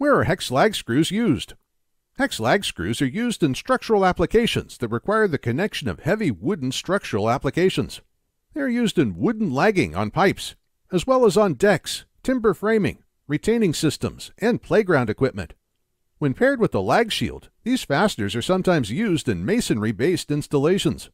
Where are hex lag screws used? Hex lag screws are used in structural applications that require the connection of heavy wooden structural applications. They are used in wooden lagging on pipes, as well as on decks, timber framing, retaining systems, and playground equipment. When paired with the lag shield, these fasteners are sometimes used in masonry based installations.